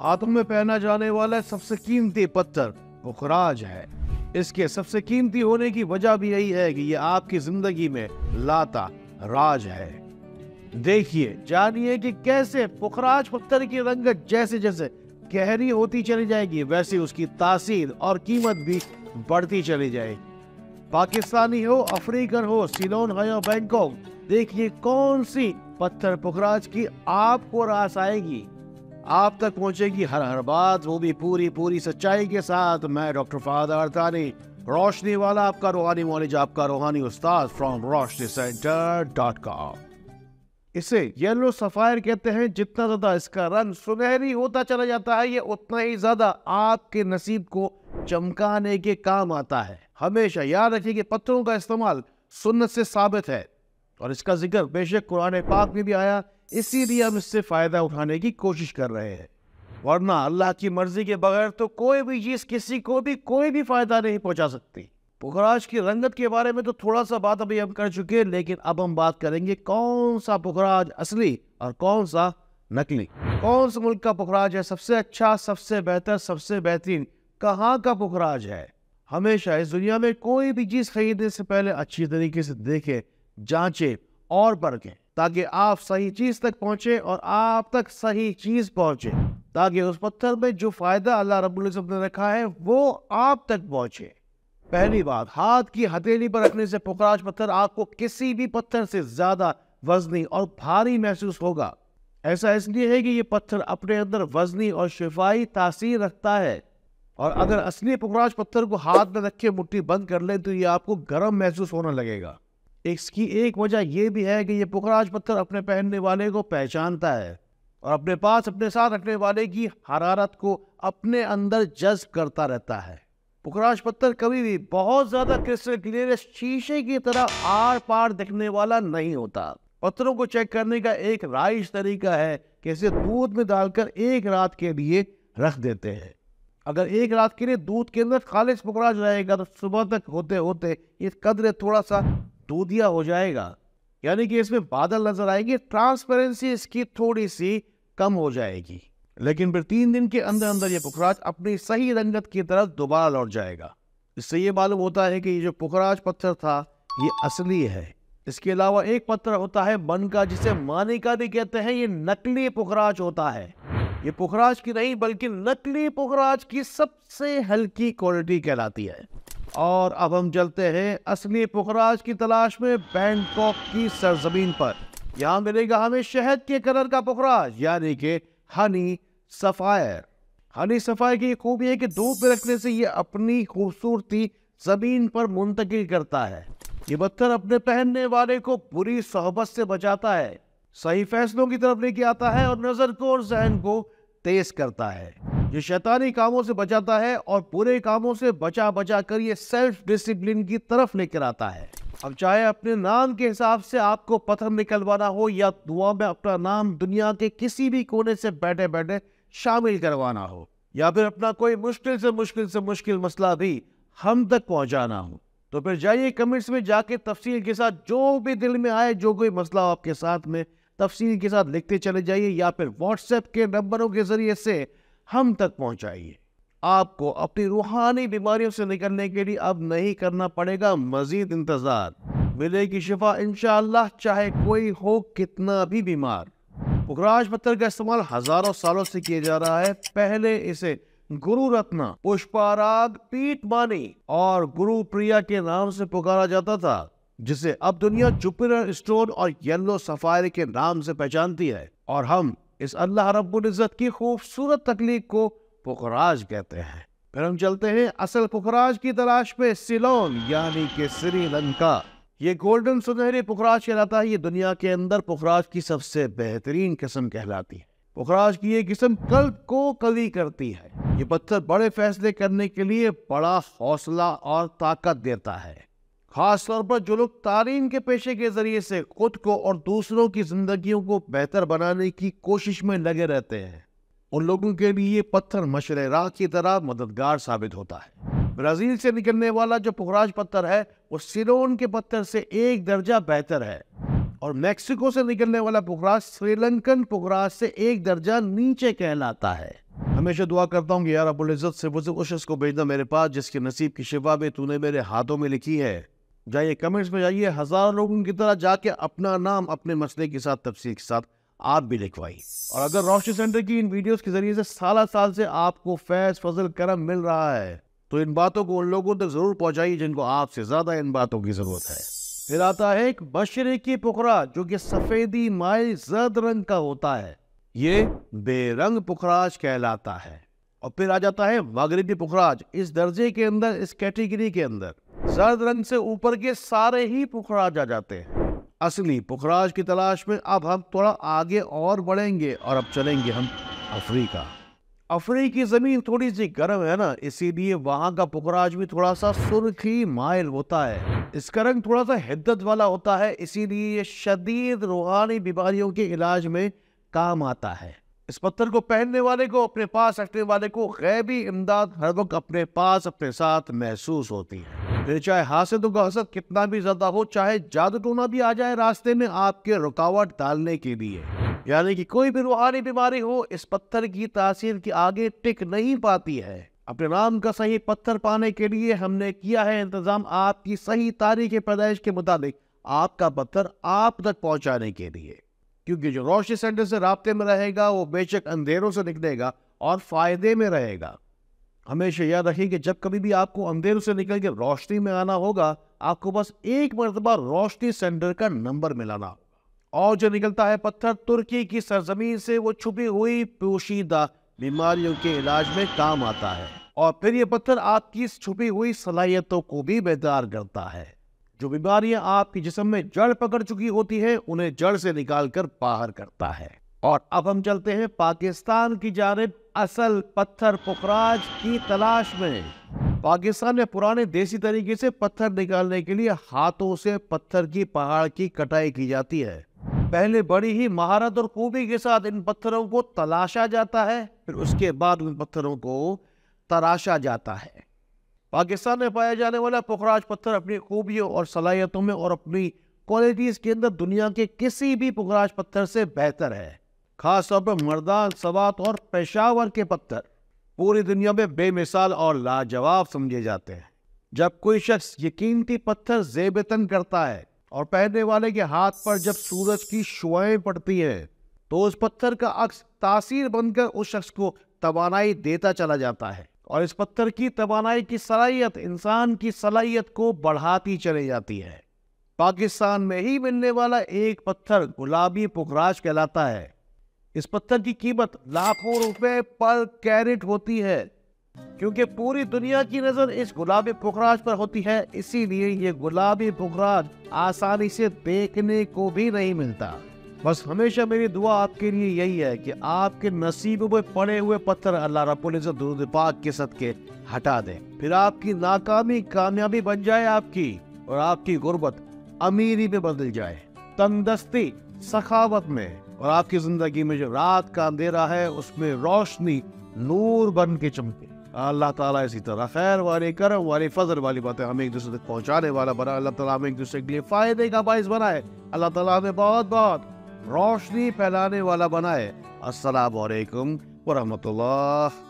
हाथों में पहना जाने वाला सबसे कीमती पत्थर मुखराज है इसके सबसे कीमती होने की वजह भी यही है कि यह आपकी जिंदगी में लाता राज है देखिए जानिए कि कैसे पुखराज पत्थर की रंगत जैसे जैसे गहरी होती चली जाएगी वैसे उसकी तासीर और कीमत भी बढ़ती चली जाएगी पाकिस्तानी हो अफ्रीकन हो सिलोन हो या बैंकॉक देखिए कौन सी पत्थर पुखराज की आपको रास आएगी आप तक पहुंचेगी हर हर बात वो भी पूरी पूरी सच्चाई के साथ मैं डॉक्टर फादर अर्थानी रोशनी वाला आपका रूहानी मॉलेज आपका रूहानी उस्ताद from Roshni centre dot com इसे येलो सफायर कहते हैं जितना ज्यादा इसका रंग सुनहरी होता चला जाता है ये उतना ही ज्यादा आपके नसीब को चमकाने के काम आता है हमेशा याद रखिए कि पत्थरों का इस्तेमाल सुन्नत से साबित है और इसका जिक्र बेशक कुरान पाक में भी आया इसीलिए हम इससे फ़ायदा उठाने की कोशिश कर रहे हैं वरना अल्लाह की मर्ज़ी के बगैर तो कोई भी चीज़ किसी को भी कोई भी फ़ायदा नहीं पहुंचा सकती पुखराज की रंगत के बारे में तो थोड़ा सा बात अभी हम कर चुके हैं लेकिन अब हम बात करेंगे कौन सा पुखराज असली और कौन सा नकली कौन सा मुल्क का पुखराज है सबसे अच्छा सबसे बेहतर सबसे बेहतरीन कहाँ का पुखराज है हमेशा इस दुनिया में कोई भी चीज़ खरीदने से पहले अच्छी तरीके से देखें जांचें और परखें ताकि आप सही चीज़ तक पहुँचे और आप तक सही चीज़ पहुँचे ताकि उस पत्थर में जो फ़ायदा अल्लाह रबुल्ज़म ने रखा है वो आप तक पहुँचे पहली बात हाथ की हथेली पर रखने से पुखराज पत्थर आपको किसी भी पत्थर से ज़्यादा वजनी और भारी महसूस होगा ऐसा इसलिए है कि ये पत्थर अपने अंदर वजनी और शिफाई तासीर रखता है और अगर असली पुखराज पत्थर को हाथ में रख के मुट्ठी बंद कर ले तो ये आपको गर्म महसूस होने लगेगा इसकी एक वजह यह भी है कि ये पुखराज पत्थर अपने पहनने वाले को पहचानता है और अपने पास अपने साथ रखने वाले की हरारत को अपने अंदर जज्ब करता रहता है पुखराज पत्थर कभी भी बहुत ज़्यादा क्रिस्टल क्लियर शीशे की तरह आर पार दिखने वाला नहीं होता पत्थरों को चेक करने का एक राइज तरीका है कि इसे दूध में डालकर एक रात के लिए रख देते हैं अगर एक रात के लिए दूध के अंदर खालिश पुखराज रहेगा तो सुबह तक होते होते इस कदर थोड़ा सा तो दूधिया हो जाएगा यानी कि इसमें बादल नजर आएंगे ट्रांसपेरेंसी इसकी थोड़ी सी कम हो जाएगी लेकिन फिर तीन दिन के अंदर अंदर ये पुखराज अपनी सही रंगत की तरफ दोबारा लौट जाएगा इससे ये मालूम होता है कि ये जो पुखराज पत्थर था ये असली है इसके अलावा एक पत्थर होता है मन का जिसे मानिका भी कहते हैं ये नकली पुखराज होता है ये पुखराज की नहीं बल्कि नकली पुखराज की सबसे हल्की क्वालिटी कहलाती है और अब हम चलते हैं असली पुखराज की तलाश में बैंकॉक की सरजमीन पर यहाँ मिलेगा हमें शहद के कलर का पुखराज यानी कि हनी सफायर हनी सफायर की खूबी है कि धूप में रखने से ये अपनी खूबसूरती जमीन पर मुंतकिल करता है ये पत्थर अपने पहनने वाले को बुरी सोहबत से बचाता है सही फैसलों की तरफ लेके आता है और नजर को और जहन को तेज करता है ये शैतानी कामों से बचाता है और बुरे कामों से बचा बचा कर ये सेल्फ डिसिप्लिन की तरफ लेकर आता है अब चाहे अपने नाम के हिसाब से आपको पत्थर निकलवाना हो या दुआ में अपना नाम दुनिया के किसी भी कोने से बैठे बैठे शामिल करवाना हो या फिर अपना कोई मुश्किल से मुश्किल से मुश्किल मसला भी हम तक पहुंचाना हो तो फिर जाइए कमेंट्स में जाके तफसील के साथ जो भी दिल में आए जो कोई मसला हो आपके साथ में तफसील के साथ लिखते चले जाइए या फिर व्हाट्सएप के नंबरों के ज़रिए से हम तक पहुंचाइए आपको अपनी रूहानी बीमारियों से निकलने के लिए अब नहीं करना पड़ेगा मजीद इंतज़ार मिलेगी शिफा इन चाहे कोई हो कितना भी बीमार पुखराज पत्थर का इस्तेमाल हजारों सालों से किया जा रहा है पहले इसे गुरु रत्ना पुष्पाराग पीठ मानी और गुरु प्रिया के नाम से पुकारा जाता था जिसे अब दुनिया जुपिटर स्टोन और येलो सफायर के नाम से पहचानती है और हम इस अल्लाह रब्बुल्ज़त की खूबसूरत तकलीफ को पुखराज कहते हैं फिर हम चलते हैं असल पुखराज की तलाश में सिलोन यानी कि श्रीलंका ये गोल्डन सुनहरी पुखराज कहलाता है ये दुनिया के अंदर पुखराज की सबसे बेहतरीन किस्म कहलाती है पुखराज की ये किस्म कल को कली करती है ये पत्थर बड़े फैसले करने के लिए बड़ा हौसला और ताकत देता है खास तौर पर जो लोग तालीम के पेशे के ज़रिए से खुद को और दूसरों की ज़िंदगियों को बेहतर बनाने की कोशिश में लगे रहते हैं उन लोगों के लिए ये पत्थर मशर राह की तरह मददगार साबित होता है ब्राज़ील से निकलने वाला जो पुखराज पत्थर है वो सिरोन के पत्थर से एक दर्जा बेहतर है और मैक्सिको से निकलने वाला पुखराज श्रीलंकन पुखराज से एक दर्जा नीचे कहलाता है हमेशा दुआ करता हूँ कि यार अबुल इज़्ज़त से मुझे उस शख्स को भेजना मेरे पास जिसके नसीब की शिवा में तूने मेरे हाथों में लिखी है जाइए कमेंट्स में जाइए हज़ारों लोगों की तरह जाके अपना नाम अपने मसले के साथ तफसील के साथ आप भी लिखवाई और अगर रोशनी सेंटर की इन वीडियोस के जरिए से साल साल से आपको फैज फजल करम मिल रहा है तो इन बातों को उन लोगों तक जरूर पहुंचाइए जिनको आपसे ज्यादा इन बातों की जरूरत है फिर आता है एक की पुखरा जो कि सफेदी माइल जर्द रंग का होता है ये बेरंग पुखराज कहलाता है और फिर आ जाता है मगरबी पुखराज इस दर्जे के अंदर इस कैटेगरी के अंदर जर्द रंग से ऊपर के सारे ही पुखराज आ जाते हैं असली पुखराज की तलाश में अब हम थोड़ा आगे और बढ़ेंगे और अब चलेंगे हम अफ्रीका अफ्रीकी ज़मीन थोड़ी सी गर्म है ना इसीलिए वहाँ का पुखराज भी थोड़ा सा सुर्खी माइल होता है इसका रंग थोड़ा सा हिद्दत वाला होता है इसीलिए ये शदीद रूहानी बीमारियों के इलाज में काम आता है इस पत्थर को पहनने वाले को अपने पास रखने वाले को गैबी इमदाद हर वक्त अपने पास अपने साथ महसूस होती है फिर चाहे हासिल हसद कितना भी ज्यादा हो चाहे जादू टोना भी आ जाए रास्ते में आपके रुकावट डालने के लिए यानी कि कोई भी रूहानी बीमारी हो इस पत्थर की तासीर के आगे टिक नहीं पाती है अपने नाम का सही पत्थर पाने के लिए हमने किया है इंतजाम आपकी सही तारीख पैदाइश के मुताबिक आपका पत्थर आप तक पहुंचाने के लिए क्योंकि जो रोशनी सेंटर से रबते में रहेगा वो बेशक अंधेरों से निकलेगा और फायदे में रहेगा हमेशा याद रखें कि जब कभी भी आपको अंधेर से निकल के रोशनी में आना होगा आपको बस एक मरतबा रोशनी सेंटर का नंबर मिलाना और जो निकलता है पत्थर तुर्की की सरजमीन से वो छुपी हुई पोशीदा बीमारियों के इलाज में काम आता है और फिर ये पत्थर आपकी छुपी हुई सलाहियतों को भी बेदार करता है जो बीमारियां आपके जिसम में जड़ पकड़ चुकी होती है उन्हें जड़ से निकाल कर बाहर करता है और अब हम चलते हैं पाकिस्तान की जानब असल पत्थर पुखराज की तलाश में पाकिस्तान ने पुराने देसी तरीके से पत्थर निकालने के लिए हाथों से पत्थर की पहाड़ की कटाई की जाती है पहले बड़ी ही महारत और खूबी के साथ इन पत्थरों को तलाशा जाता है फिर उसके बाद उन पत्थरों को तराशा जाता है पाकिस्तान में पाया जाने वाला पुखराज पत्थर अपनी खूबियों और सलाहियतों में और अपनी क्वालिटीज़ के अंदर दुनिया के किसी भी पुखराज पत्थर से बेहतर है खासतौर पर मर्दा सवात और पेशावर के पत्थर पूरी दुनिया में बेमिसाल और लाजवाब समझे जाते हैं जब कोई शख्स कीमती पत्थर जेबतन करता है और पहनने वाले के हाथ पर जब सूरज की शुआएं पड़ती हैं तो उस पत्थर का अक्स तासीर बनकर उस शख्स को तवानाई देता चला जाता है और इस पत्थर की तवानाई की सलाहियत इंसान की सलाहियत को बढ़ाती चली जाती है पाकिस्तान में ही मिलने वाला एक पत्थर गुलाबी पुखराज कहलाता है इस पत्थर की कीमत लाखों रुपए पर कैरेट होती है क्योंकि पूरी दुनिया की नजर इस गुलाबी पुखराज पर होती है इसीलिए ये गुलाबी पुखराज आसानी से देखने को भी नहीं मिलता बस हमेशा मेरी दुआ आपके लिए यही है कि आपके नसीब में पड़े हुए पत्थर अल्लाह रबुल इज्जत दुरूद पाक के सदके हटा दें फिर आपकी नाकामी कामयाबी बन जाए आपकी और आपकी गुर्बत अमीरी में बदल जाए तंदस्ती सखावत में और आपकी ज़िंदगी में जो रात का अंधेरा है उसमें रोशनी नूर बन के चमके अल्लाह ताला इसी तरह खैर वाले करम वाले फजर वाली बातें हमें एक दूसरे तक पहुंचाने वाला बना अल्लाह ताला हमें एक दूसरे के लिए फ़ायदे का बायस बनाए अल्लाह ताला हमें बहुत बहुत रोशनी फैलाने वाला बनाए असलकम वरहमत